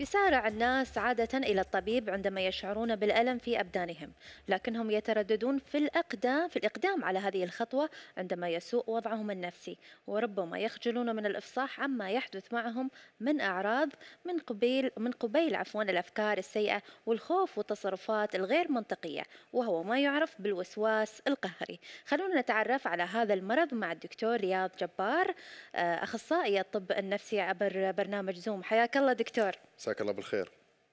يسارع الناس عادة إلى الطبيب عندما يشعرون بالألم في أبدانهم لكنهم يترددون في الأقدام في الإقدام على هذه الخطوة عندما يسوء وضعهم النفسي وربما يخجلون من الإفصاح عما يحدث معهم من أعراض من قبيل من قبيل عفوا الأفكار السيئة والخوف والتصرفات الغير منطقية وهو ما يعرف بالوسواس القهري خلونا نتعرف على هذا المرض مع الدكتور رياض جبار آه، أخصائي الطب النفسي عبر برنامج زوم حياك الله دكتور مساك الله بالخير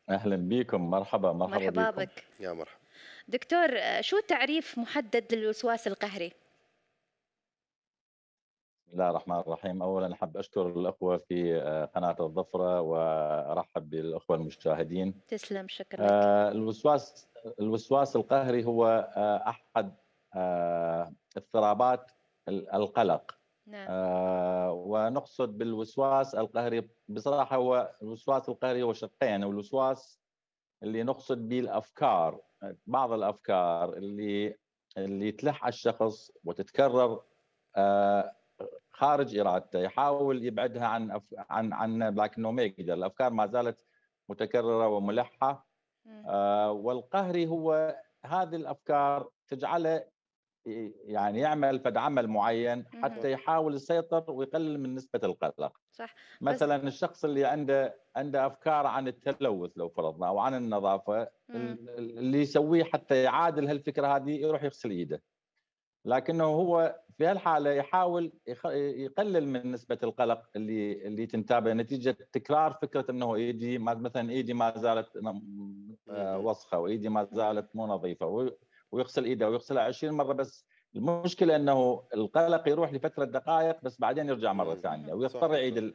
اهلا بكم مرحبا مرحبا, مرحبا بكم. بك يا مرحبا دكتور شو تعريف محدد للوسواس القهري بسم الله الرحمن الرحيم اولا احب اشكر الاخوه في آه، قناه الظفره وارحب بالاخوه المشاهدين تسلم شكرا آه الوسواس الوسواس القهري هو آه، احد آه، اضطرابات القلق نعم. آه ونقصد بالوسواس القهري بصراحة هو الوسواس القهري هو شقين يعني الوسواس اللي نقصد به الأفكار بعض الأفكار اللي اللي تلح على الشخص وتتكرر آه خارج إرادته يحاول يبعدها عن أف... عن عن لكنه ما يقدر الأفكار ما زالت متكررة وملحة آه والقهري هو هذه الأفكار تجعله يعني يعمل فد عمل معين حتى يحاول يسيطر ويقلل من نسبه القلق صح مثلا بس... الشخص اللي عنده عنده افكار عن التلوث لو فرضنا او عن النظافه مم. اللي يسويه حتى يعادل هالفكره هذه يروح يغسل ايده لكنه هو في هالحاله يحاول يقلل من نسبه القلق اللي اللي تنتابه نتيجه تكرار فكره انه ايدي مثلا ايدي ما زالت آه، وسخه وايدي ما زالت مو نظيفه ويغسل ايده ويغسلها 20 مره بس المشكله انه القلق يروح لفتره دقائق بس بعدين يرجع مره ثانيه ويضطر يعيد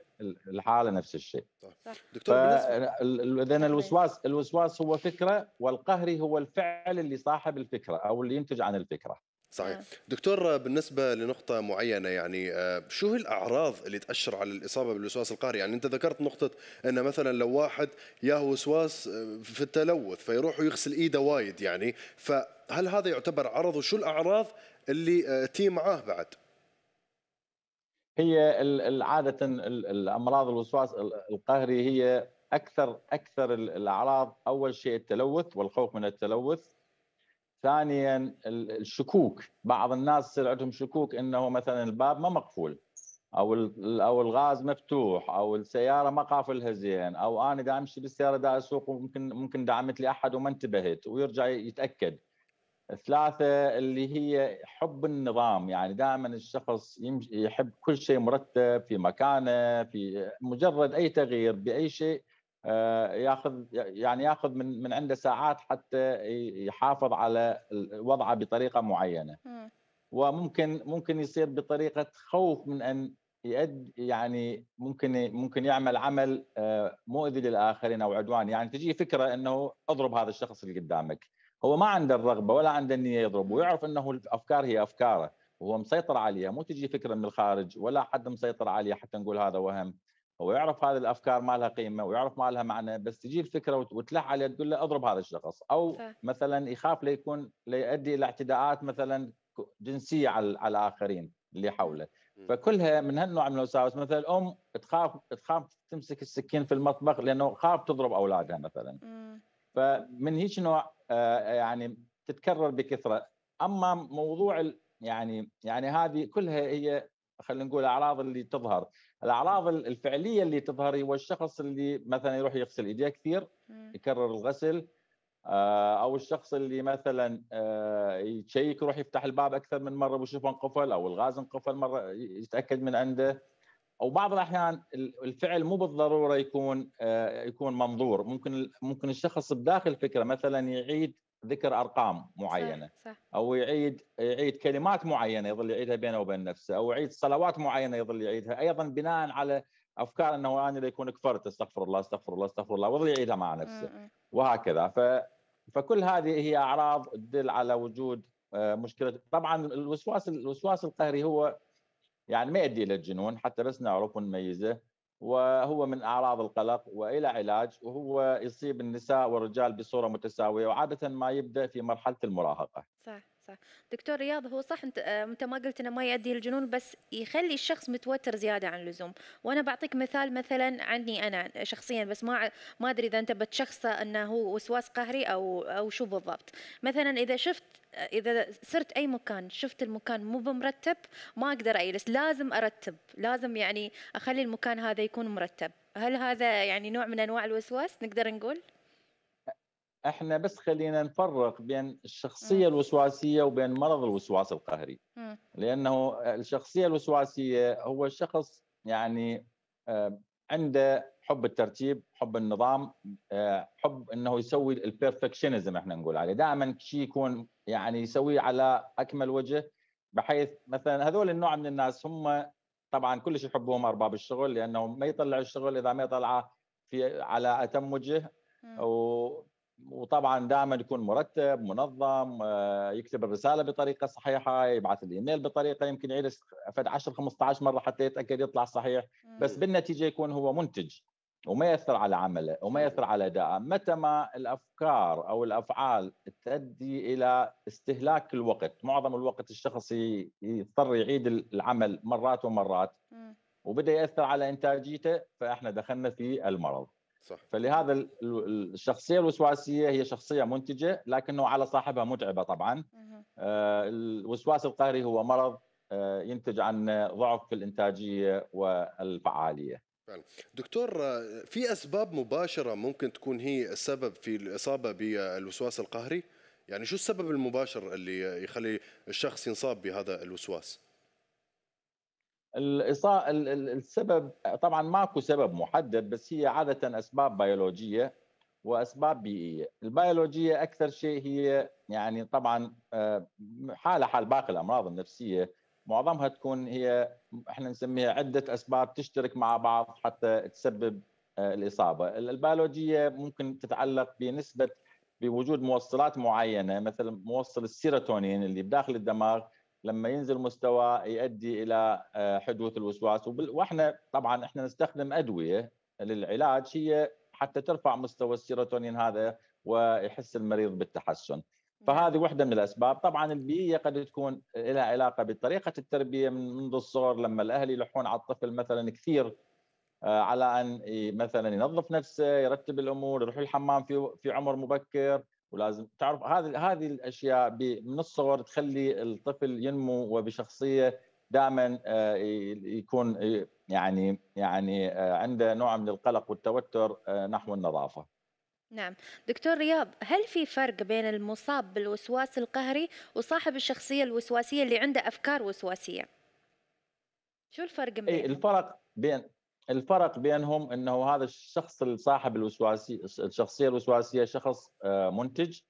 الحاله نفس الشيء صح دكتور اذا طيب. الوسواس الوسواس هو فكره والقهري هو الفعل اللي صاحب الفكره او اللي ينتج عن الفكره صحيح آه. دكتور بالنسبة لنقطة معينة يعني آه، شو هي الأعراض اللي تأشر على الإصابة بالوسواس القهري يعني أنت ذكرت نقطة أن مثلا لو واحد ياه وسواس آه، في التلوث فيروح ويغسل إيده وايد يعني ف هل هذا يعتبر عرض وشو الاعراض اللي آه، تي معاه بعد؟ هي عادة الأمراض الوسواس القهري هي أكثر أكثر الأعراض أول شيء التلوث والخوف من التلوث ثانيا الشكوك بعض الناس يصير عندهم شكوك انه مثلا الباب ما مقفول او او الغاز مفتوح او السياره ما قافلها زين او انا دا امشي بالسياره دا اسوق وممكن ممكن دعمت لي احد وما انتبهت ويرجع يتاكد ثلاثة اللي هي حب النظام يعني دائما الشخص يحب كل شيء مرتب في مكانه في مجرد أي تغيير بأي شيء آه، ياخذ يعني ياخذ من من عنده ساعات حتى يحافظ على وضعه بطريقة معينة وممكن ممكن يصير بطريقة خوف من أن يأد يعني ممكن ممكن يعمل عمل آه، مؤذي للآخرين أو عدوان يعني تجي فكرة أنه أضرب هذا الشخص اللي قدامك هو ما عنده الرغبه ولا عنده النيه يضرب ويعرف انه الافكار هي افكاره وهو مسيطر عليها مو تجي فكره من الخارج ولا حد مسيطر عليها حتى نقول هذا وهم هو يعرف هذه الافكار ما لها قيمه ويعرف ما لها معنى بس تجي الفكره وتلح عليه تقول له اضرب هذا الشخص او ف... مثلا يخاف ليكون ليؤدي الى اعتداءات مثلا جنسيه على على الاخرين اللي حوله فكلها من هالنوع من الوساوس مثلا الام تخاف تخاف تمسك السكين في المطبخ لانه خاف تضرب اولادها مثلا فمن هيك نوع آه، يعني تتكرر بكثره اما موضوع يعني يعني هذه كلها هي خلينا نقول الاعراض اللي تظهر الاعراض الفعليه اللي تظهر هو الشخص اللي مثلا يروح يغسل ايديه كثير يكرر الغسل آه، او الشخص اللي مثلا آه، يشيك يروح يفتح الباب اكثر من مره ويشوف انقفل او الغاز انقفل مره يتاكد من عنده او بعض الاحيان الفعل مو بالضروره يكون آه، يكون منظور ممكن ممكن الشخص بداخل فكره مثلا يعيد ذكر ارقام معينه صح صح. او يعيد يعيد كلمات معينه يظل يعيدها بينه وبين نفسه او يعيد صلوات معينه يظل يعيدها ايضا بناء على افكار انه انا يكون كفرت استغفر الله استغفر الله استغفر الله ويظل يعيدها مع نفسه وهكذا ف فكل هذه هي اعراض تدل على وجود آه، مشكله طبعا الوسواس الوسواس القهري هو يعني ما يؤدي الى الجنون حتى بس نعرف ونميزه وهو من اعراض القلق والى علاج وهو يصيب النساء والرجال بصوره متساويه وعاده ما يبدا في مرحله المراهقه. صح. صح دكتور رياض هو صح انت آه، انت ما قلت انه ما يؤدي الجنون بس يخلي الشخص متوتر زياده عن اللزوم وانا بعطيك مثال مثلا عني انا شخصيا بس ما ما ادري اذا انت بتشخصه انه هو وسواس قهري او او شو بالضبط مثلا اذا شفت اذا صرت اي مكان شفت المكان مو بمرتب ما اقدر اجلس لازم ارتب لازم يعني اخلي المكان هذا يكون مرتب هل هذا يعني نوع من انواع الوسواس نقدر نقول احنا بس خلينا نفرق بين الشخصيه م. الوسواسيه وبين مرض الوسواس القهري م. لانه الشخصيه الوسواسيه هو شخص يعني آه، عنده حب الترتيب حب النظام آه، حب انه يسوي البرفكشنزم احنا نقول عليه دائما شيء يكون يعني يسويه على اكمل وجه بحيث مثلا هذول النوع من الناس هم طبعا كلش يحبوهم ارباب الشغل لانه ما يطلع الشغل اذا ما يطلعه في على اتم وجه و وطبعا دائما يكون مرتب منظم آه، يكتب الرساله بطريقه صحيحه يبعث الايميل بطريقه يمكن يعيد 10 15 مره حتى يتاكد يطلع صحيح بس بالنتيجه يكون هو منتج وما ياثر على عمله وما ياثر على ادائه متى ما الافكار او الافعال تؤدي الى استهلاك الوقت معظم الوقت الشخص يضطر يعيد العمل مرات ومرات وبدا ياثر على انتاجيته فاحنا دخلنا في المرض صح فلهذا الشخصيه الوسواسيه هي شخصيه منتجه لكنه على صاحبها متعبه طبعا آه الوسواس القهري هو مرض آه، ينتج عن ضعف في الانتاجيه والفعاليه فعلا. دكتور آه، في اسباب مباشره ممكن تكون هي السبب في الاصابه بالوسواس القهري يعني شو السبب المباشر اللي يخلي الشخص ينصاب بهذا الوسواس السبب طبعا ماكو سبب محدد بس هي عاده اسباب بيولوجيه واسباب بيئيه، البيولوجيه اكثر شيء هي يعني طبعا آه، حاله حال باقي الامراض النفسيه معظمها تكون هي احنا نسميها عده اسباب تشترك مع بعض حتى تسبب آه، الاصابه، البيولوجيه ممكن تتعلق بنسبه بوجود موصلات معينه مثل موصل السيروتونين اللي بداخل الدماغ لما ينزل مستوى يؤدي الى آه، حدوث الوسواس واحنا طبعا احنا نستخدم ادويه للعلاج هي حتى ترفع مستوى السيروتونين هذا ويحس المريض بالتحسن فهذه واحده من الاسباب طبعا البيئيه قد تكون لها علاقه بطريقه التربيه من منذ الصغر لما الاهل يلحون على الطفل مثلا كثير آه، على ان مثلا ينظف نفسه يرتب الامور يروح الحمام في في عمر مبكر ولازم تعرف هذه هذه الاشياء من الصغر تخلي الطفل ينمو وبشخصيه دائما آه، يكون يعني يعني آه، عنده نوع من القلق والتوتر آه، نحو النظافه. نعم، دكتور رياض هل في فرق بين المصاب بالوسواس القهري وصاحب الشخصيه الوسواسيه اللي عنده افكار وسواسيه؟ شو الفرق بينهم؟ الفرق بين الفرق بينهم انه هذا الشخص صاحب الوسواسي الشخصيه الوسواسيه شخص آه، منتج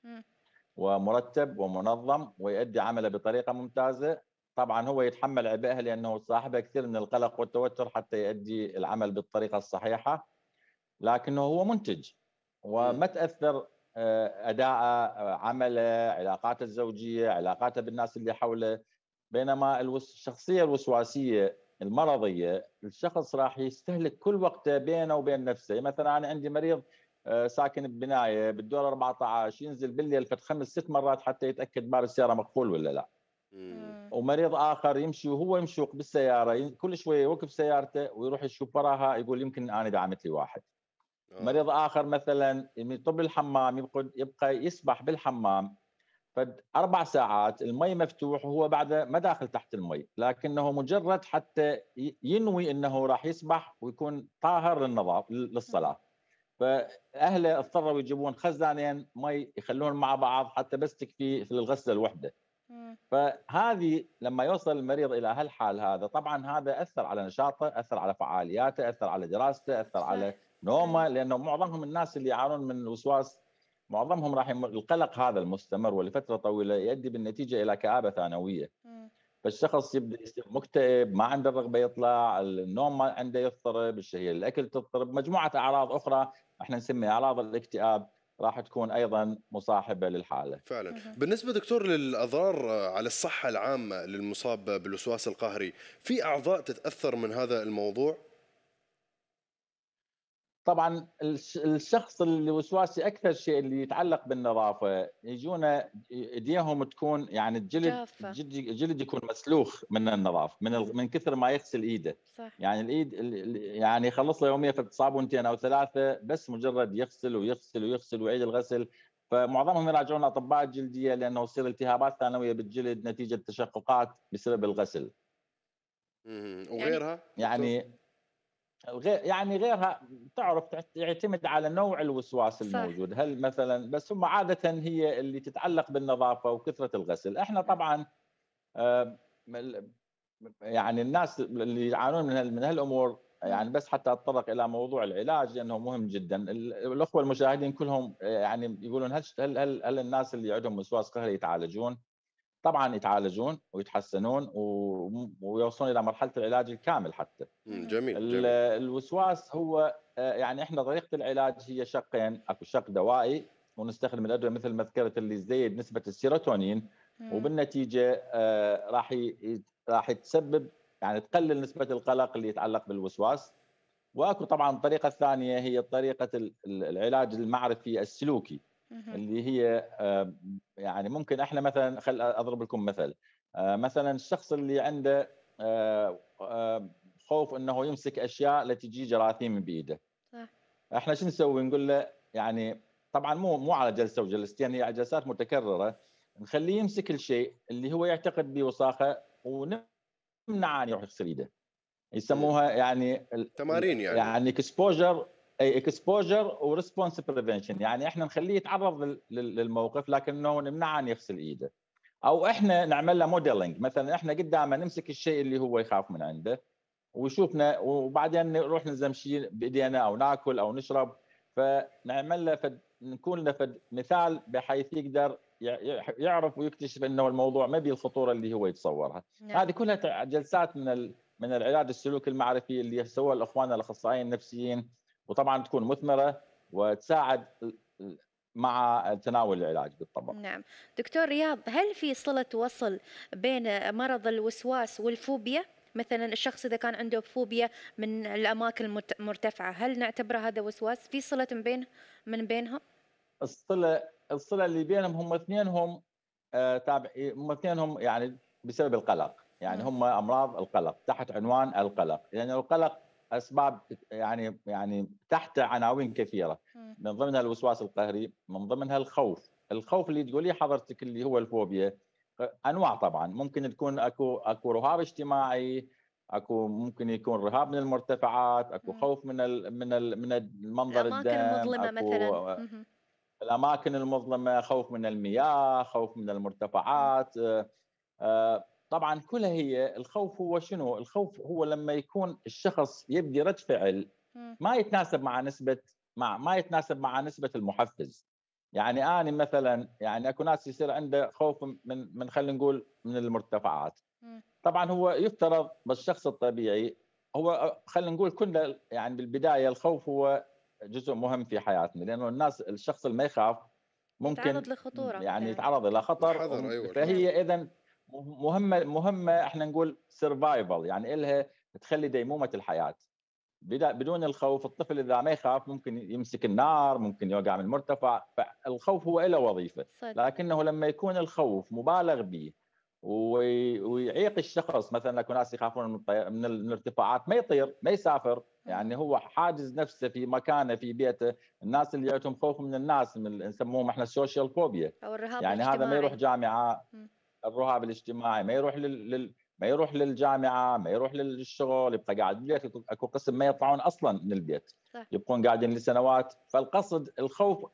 ومرتب ومنظم ويؤدي عمله بطريقه ممتازه طبعا هو يتحمل عبئها لانه صاحبه كثير من القلق والتوتر حتى يؤدي العمل بالطريقه الصحيحه لكنه هو منتج وما تاثر آه، اداءه آه، عمله علاقاته الزوجيه علاقاته بالناس اللي حوله بينما الشخصيه الوسواسيه المرضيه الشخص راح يستهلك كل وقته بينه وبين نفسه مثلا انا عندي مريض آه، ساكن ببنايه بالدور 14 ينزل بالليل فد خمس ست مرات حتى يتاكد باب السياره مقفول ولا لا ومريض اخر يمشي وهو يمشوق بالسياره كل شويه يوقف سيارته ويروح يشوف وراها يقول يمكن انا دعمت لي واحد آه. مريض اخر مثلا يطب الحمام يبقى يسبح بالحمام فاربع ساعات المي مفتوح وهو بعد ما داخل تحت المي لكنه مجرد حتى ينوي انه راح يسبح ويكون طاهر للنظافه للصلاه فاهله اضطروا يجيبون خزانين مي يخلون مع بعض حتى بس تكفي للغسله الوحده فهذه لما يوصل المريض الى هالحال هذا طبعا هذا اثر على نشاطه اثر على فعالياته اثر على دراسته اثر على نومه لانه معظمهم الناس اللي يعانون من الوسواس معظمهم راح يمر القلق هذا المستمر ولفتره طويله يؤدي بالنتيجه الى كابه ثانويه فالشخص يبدا يصير مكتئب ما عنده الرغبه يطلع النوم ما عنده يضطرب الشهيه الاكل تضطرب مجموعه اعراض اخرى احنا نسميها اعراض الاكتئاب راح تكون ايضا مصاحبه للحاله. فعلا، بالنسبه دكتور للاضرار على الصحه العامه للمصاب بالوسواس القهري، في اعضاء تتاثر من هذا الموضوع؟ طبعا الشخص الوسواسي اكثر شيء اللي يتعلق بالنظافه يجونا ايديهم تكون يعني الجلد الجلد يكون مسلوخ من النظافه من من كثر ما يغسل ايده صح. يعني الايد يعني يخلص له يوميا فد صابونتين او ثلاثه بس مجرد يغسل ويغسل ويغسل ويعيد الغسل فمعظمهم يراجعون اطباء الجلديه لانه يصير التهابات ثانويه بالجلد نتيجه تشققات بسبب الغسل. يعني وغيرها؟ يعني غير يعني غيرها تعرف يعتمد على نوع الوسواس الموجود هل مثلا بس هم عاده هي اللي تتعلق بالنظافه وكثره الغسل احنا نعم. طبعا آه، يعني الناس اللي يعانون من من هالامور نعم. يعني بس حتى اتطرق الى موضوع العلاج لانه مهم جدا الاخوه المشاهدين كلهم آه، يعني يقولون هل هل, هل الناس اللي عندهم وسواس قهري يتعالجون طبعا يتعالجون ويتحسنون ويوصلون الى مرحله العلاج الكامل حتى. جميل, جميل. الوسواس هو آه، يعني احنا طريقه العلاج هي شقين اكو شق دوائي ونستخدم الادويه مثل مذكره اللي تزيد نسبه السيروتونين مم. وبالنتيجه آه، راح راح تسبب يعني تقلل نسبه القلق اللي يتعلق بالوسواس واكو طبعا الطريقه الثانيه هي طريقه العلاج المعرفي السلوكي اللي هي آه، يعني ممكن احنا مثلا خل اضرب لكم مثل آه، مثلا الشخص اللي عنده آه، خوف انه يمسك اشياء لتجي جراثيم بايده صح احنا شو نسوي نقول له يعني طبعا مو مو على جلسه وجلستين هي على جلسات متكرره نخليه يمسك الشيء اللي هو يعتقد بوساخه ونمنعه ان يروح يغسل ايده يسموها يعني تمارين يعني يعني اكسبوجر اي اكسبوجر وريسبونس بريفنشن يعني احنا نخليه يتعرض للموقف لكنه نمنعه ان يغسل ايده او احنا نعمل له موديلنج مثلا احنا قدامه نمسك الشيء اللي هو يخاف من عنده ويشوفنا وبعدين نروح نلزم شيء بايدينا او ناكل او نشرب فنعمل له فد نكون له فد مثال بحيث يقدر يعرف ويكتشف انه الموضوع ما به الخطوره اللي هو يتصورها نعم. هذه كلها جلسات من من العلاج السلوكي المعرفي اللي سووها الاخوان الاخصائيين النفسيين وطبعا تكون مثمره وتساعد مع تناول العلاج بالطبع نعم دكتور رياض هل في صلة وصل بين مرض الوسواس والفوبيا مثلا الشخص إذا كان عنده فوبيا من الأماكن المرتفعة هل نعتبره هذا وسواس في صلة من بين من بينهم الصلة الصلة اللي بينهم هم اثنينهم آه، تابع هم اثنينهم يعني بسبب القلق يعني هم أمراض القلق تحت عنوان القلق لأن يعني القلق اسباب يعني يعني تحت عناوين كثيره من ضمنها الوسواس القهري من ضمنها الخوف الخوف اللي تقوليه حضرتك اللي هو الفوبيا انواع طبعا ممكن تكون اكو اكو رهاب اجتماعي اكو ممكن يكون رهاب من المرتفعات اكو خوف من الـ من الـ من منظر الدم المظلمه أكو مثلا الاماكن المظلمه خوف من المياه خوف من المرتفعات طبعا كلها هي الخوف هو شنو الخوف هو لما يكون الشخص يبدي رد فعل ما يتناسب مع نسبه مع ما يتناسب مع نسبه المحفز يعني انا مثلا يعني اكو ناس يصير عنده خوف من من خلينا نقول من المرتفعات طبعا هو يفترض بالشخص الطبيعي هو خلينا نقول كنا يعني بالبدايه الخوف هو جزء مهم في حياتنا لانه الناس الشخص اللي ما يخاف ممكن يتعرض لخطوره يعني يتعرض الى خطر أيوة. فهي اذا مهمه مهمه احنا نقول سرفايفل يعني الها تخلي ديمومه الحياه بدون الخوف الطفل اذا ما يخاف ممكن يمسك النار ممكن يوقع من المرتفع فالخوف هو له وظيفه لكنه لما يكون الخوف مبالغ به ويعيق الشخص مثلا اكو ناس يخافون من, من الارتفاعات ما يطير ما يسافر نعم. يعني هو حاجز نفسه في مكانه في بيته الناس اللي عندهم خوف من الناس من نسموهم احنا السوشيال فوبيا او الرهاب يعني الاجتماعي. هذا ما يروح جامعه الرهاب الاجتماعي ما يروح لل... لل... ما يروح للجامعه ما يروح للشغل يبقى قاعد بالبيت اكو قسم ما يطلعون اصلا من البيت صح. يبقون قاعدين لسنوات فالقصد الخوف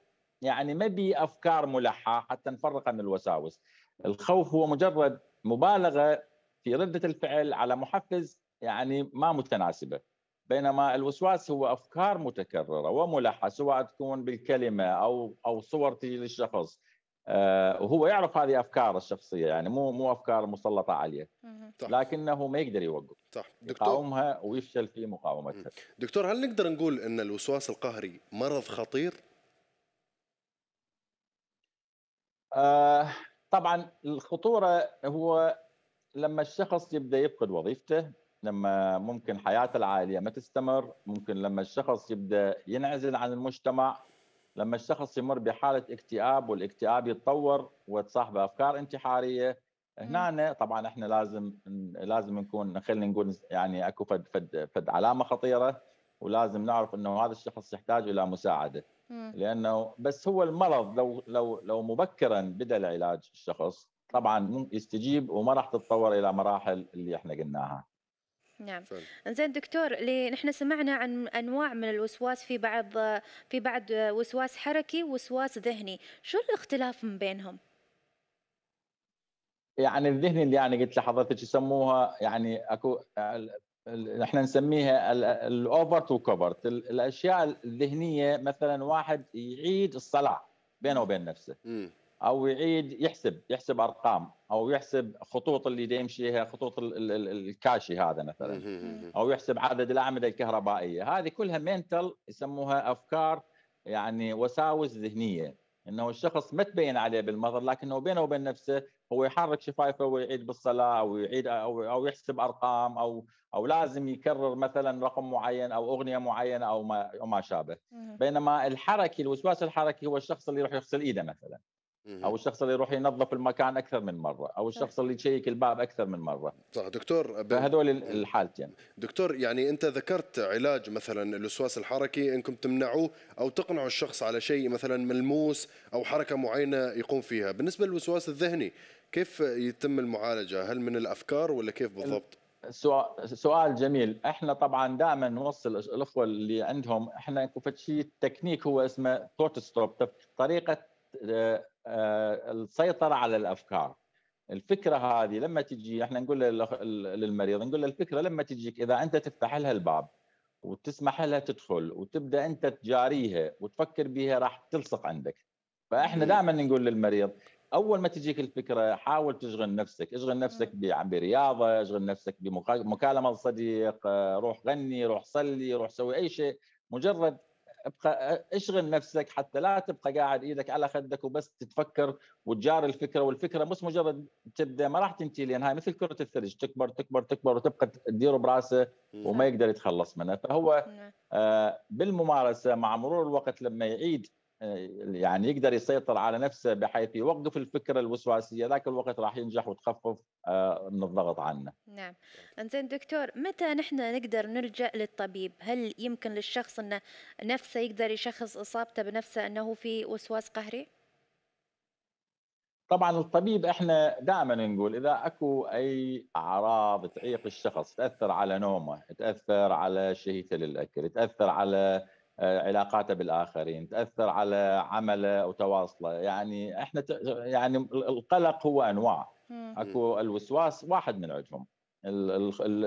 يعني ما بي افكار ملحه حتى نفرق من الوساوس الخوف هو مجرد مبالغه في رده الفعل على محفز يعني ما متناسبه بينما الوسواس هو افكار متكرره وملحه سواء تكون بالكلمه او او صور تجي للشخص آه، وهو يعرف هذه افكاره الشخصيه يعني مو مو افكار مسلطه عليه لكنه ما يقدر يوقف صح دكتور يقاومها ويفشل في مقاومتها دكتور هل نقدر نقول ان الوسواس القهري مرض خطير؟ آه طبعا الخطوره هو لما الشخص يبدا يفقد وظيفته لما ممكن حياته العائليه ما تستمر ممكن لما الشخص يبدا ينعزل عن المجتمع لما الشخص يمر بحاله اكتئاب والاكتئاب يتطور وتصاحبه افكار انتحاريه هنا طبعا احنا لازم لازم نكون خلينا نقول يعني اكو فد فد فد علامه خطيره ولازم نعرف انه هذا الشخص يحتاج الى مساعده لانه بس هو المرض لو لو لو مبكرا بدا العلاج الشخص طبعا يستجيب وما راح تتطور الى مراحل اللي احنا قلناها نعم زين دكتور اللي نحن سمعنا عن انواع من الوسواس في بعض في بعض وسواس حركي ووسواس ذهني شو الاختلاف من بينهم يعني الذهني اللي يعني قلت لحضرتك يسموها يعني اكو احنا نسميها الاوفر تو كوفرت الاشياء الذهنيه مثلا واحد يعيد الصلاه بينه وبين نفسه م. او يعيد يحسب يحسب ارقام او يحسب خطوط اللي يمشيها خطوط الكاشي هذا مثلا او يحسب عدد الاعمده الكهربائيه هذه كلها منتل يسموها افكار يعني وساوس ذهنيه انه الشخص ما تبين عليه بالمظهر لكنه بينه وبين نفسه هو يحرك شفايفه ويعيد بالصلاه او يعيد او او يحسب ارقام او او لازم يكرر مثلا رقم معين او اغنيه معينه او ما او ما شابه بينما الحركي الوسواس الحركي هو الشخص اللي يروح يغسل ايده مثلا او الشخص اللي يروح ينظف المكان اكثر من مره او الشخص اللي يشيك الباب اكثر من مره صح دكتور ب... فهذول الحالتين دكتور يعني انت ذكرت علاج مثلا الوسواس الحركي انكم تمنعوه او تقنعوا الشخص على شيء مثلا ملموس او حركه معينه يقوم فيها بالنسبه للوسواس الذهني كيف يتم المعالجه هل من الافكار ولا كيف بالضبط سؤال جميل احنا طبعا دائما نوصل الاخوه اللي عندهم احنا شيء تكنيك هو اسمه توت ستوب طريقه آه، آه، السيطره على الافكار الفكره هذه لما تجي احنا نقول للمريض نقول له الفكره لما تجيك اذا انت تفتح لها الباب وتسمح لها تدخل وتبدا انت تجاريها وتفكر بها راح تلصق عندك فاحنا دائما نقول للمريض اول ما تجيك الفكره حاول تشغل نفسك اشغل نفسك برياضه اشغل نفسك بمكالمه صديق آه، روح غني روح صلي روح سوي اي شيء مجرد ابقى اشغل نفسك حتى لا تبقى قاعد ايدك على خدك وبس تتفكر وتجار الفكره والفكره مش مجرد تبدا ما راح تنتهي لانها مثل كره الثلج تكبر تكبر تكبر وتبقى تديره براسه وما يقدر يتخلص منها فهو نعم. آه، بالممارسه مع مرور الوقت لما يعيد يعني يقدر يسيطر على نفسه بحيث يوقف الفكره الوسواسيه ذاك الوقت راح ينجح وتخفف آه، من الضغط عنه. نعم انزين دكتور متى نحن نقدر نلجا للطبيب هل يمكن للشخص انه نفسه يقدر يشخص اصابته بنفسه انه في وسواس قهري طبعا الطبيب احنا دائما نقول اذا اكو اي اعراض تعيق الشخص تاثر على نومه تاثر على شهيته للاكل تاثر على علاقاته بالاخرين تاثر على عمله وتواصله يعني احنا يعني القلق هو انواع اكو الوسواس واحد من عندهم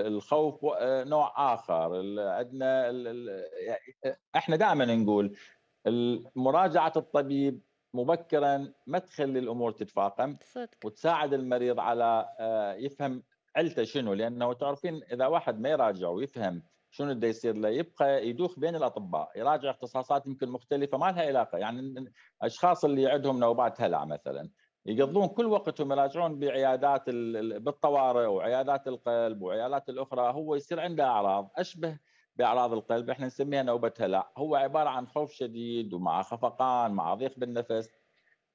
الخوف نوع اخر عندنا احنا دائما نقول مراجعه الطبيب مبكرا ما تخلي الامور تتفاقم صدق. وتساعد المريض على آه، يفهم علته شنو لانه تعرفين اذا واحد ما يراجع ويفهم شنو بده يصير له يبقى يدوخ بين الاطباء يراجع اختصاصات يمكن مختلفه ما لها علاقه يعني الاشخاص اللي عندهم نوبات هلع مثلا يقضون كل وقتهم يراجعون بعيادات بالطوارئ وعيادات القلب وعيادات الاخرى هو يصير عنده اعراض اشبه باعراض القلب احنا نسميها نوبه هلع هو عباره عن خوف شديد ومع خفقان مع ضيق بالنفس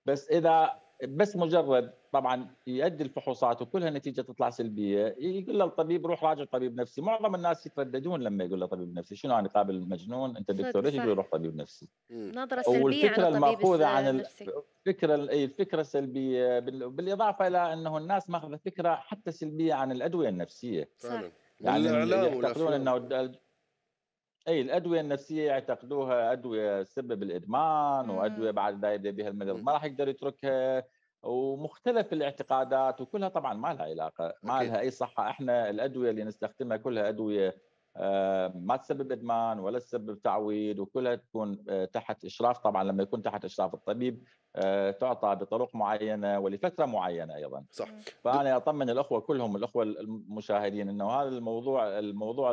بس اذا بس مجرد طبعا يؤدي الفحوصات وكلها نتيجه تطلع سلبيه يقول للطبيب روح راجع طبيب نفسي معظم الناس يترددون لما يقول له طبيب نفسي شنو انا يعني قابل المجنون انت دكتور ليش يقول روح طبيب نفسي نظره سلبيه والفكره الماخوذه عن الفكره الفكره إيه، السلبيه بالاضافه الى انه الناس ماخذه فكره حتى سلبيه عن الادويه النفسيه فعلا يعني يعتقدون انه اي الادويه النفسيه يعتقدوها ادويه تسبب الادمان وادويه بعد يبدا بها المريض ما راح يقدر يتركها ومختلف الاعتقادات وكلها طبعا ما لها علاقه ما لها اي صحه احنا الادويه اللي نستخدمها كلها ادويه آه، ما تسبب ادمان ولا تسبب تعويد وكلها تكون آه، تحت اشراف طبعا لما يكون تحت اشراف الطبيب آه، تعطى بطرق معينه ولفتره معينه ايضا صح فانا اطمن الاخوه كلهم الاخوه المشاهدين انه هذا الموضوع الموضوع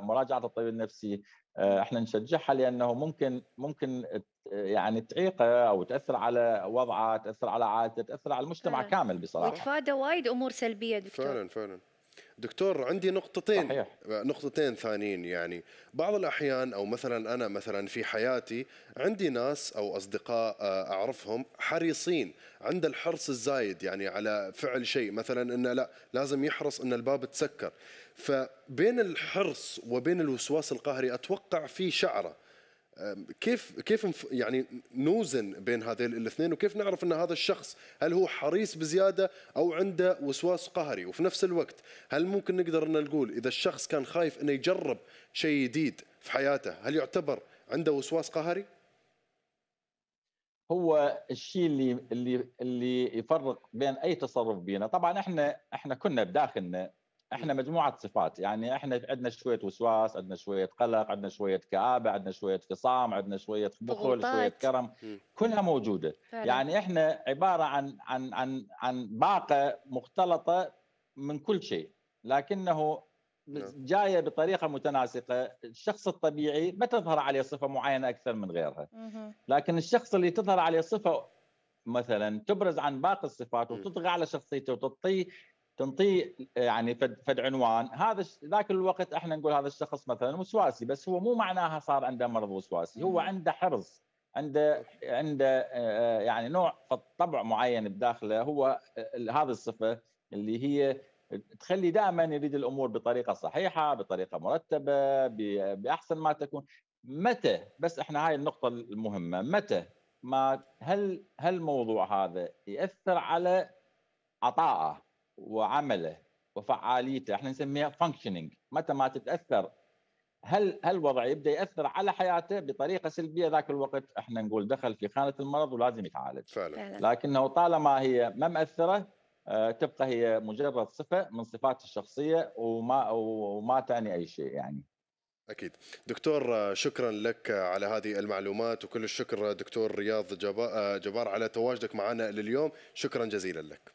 مراجعه الطبيب النفسي احنا نشجعها لانه ممكن ممكن يعني تعيقه او تاثر على وضعه تاثر على عائلته تاثر على المجتمع فعلا. كامل بصراحه وتفادى وايد امور سلبيه دكتور فعلا فعلا دكتور عندي نقطتين صحيح. نقطتين ثانيين يعني بعض الأحيان أو مثلا أنا مثلا في حياتي عندي ناس أو أصدقاء آه، أعرفهم حريصين عند الحرص الزايد يعني على فعل شيء مثلا أنه لا لازم يحرص أن الباب تسكر فبين الحرص وبين الوسواس القهري أتوقع في شعرة كيف كيف يعني نوزن بين هذين الاثنين وكيف نعرف ان هذا الشخص هل هو حريص بزياده او عنده وسواس قهري وفي نفس الوقت هل ممكن نقدر ان نقول اذا الشخص كان خايف انه يجرب شيء جديد في حياته هل يعتبر عنده وسواس قهري؟ هو الشيء اللي اللي اللي يفرق بين اي تصرف بينا طبعا احنا احنا كنا بداخلنا احنا مجموعه صفات يعني احنا عندنا شويه وسواس عندنا شويه قلق عندنا شويه كابه عندنا شويه فصام عندنا شويه بخل شويه كرم كلها موجوده فعلا. يعني احنا عباره عن عن عن عن باقه مختلطه من كل شيء لكنه نعم. جايه بطريقه متناسقه الشخص الطبيعي ما تظهر عليه صفه معينه اكثر من غيرها لكن الشخص اللي تظهر عليه صفه مثلا تبرز عن باقي الصفات وتطغى على شخصيته وتعطيه تنطيه يعني فد, فد عنوان هذا ذاك الوقت احنا نقول هذا الشخص مثلا وسواسي بس هو مو معناها صار عنده مرض وسواسي هو عنده حرص عنده عنده آه، يعني نوع طبع معين بداخله هو آه، هذه الصفه اللي هي تخلي دائما يريد الامور بطريقه صحيحه بطريقه مرتبه باحسن ما تكون متى بس احنا هاي النقطه المهمه متى ما هل هل الموضوع هذا ياثر على عطائه وعمله وفعاليته احنا نسميها فانكشنينج متى ما تتاثر هل هل الوضع يبدا ياثر على حياته بطريقه سلبيه ذاك الوقت احنا نقول دخل في خانه المرض ولازم يتعالج فعلا. لكنه طالما هي ما مأثره آه، تبقى هي مجرد صفه من صفات الشخصيه وما وما تعني اي شيء يعني اكيد دكتور آه، شكرا لك على هذه المعلومات وكل الشكر دكتور رياض آه، جبار على تواجدك معنا لليوم شكرا جزيلا لك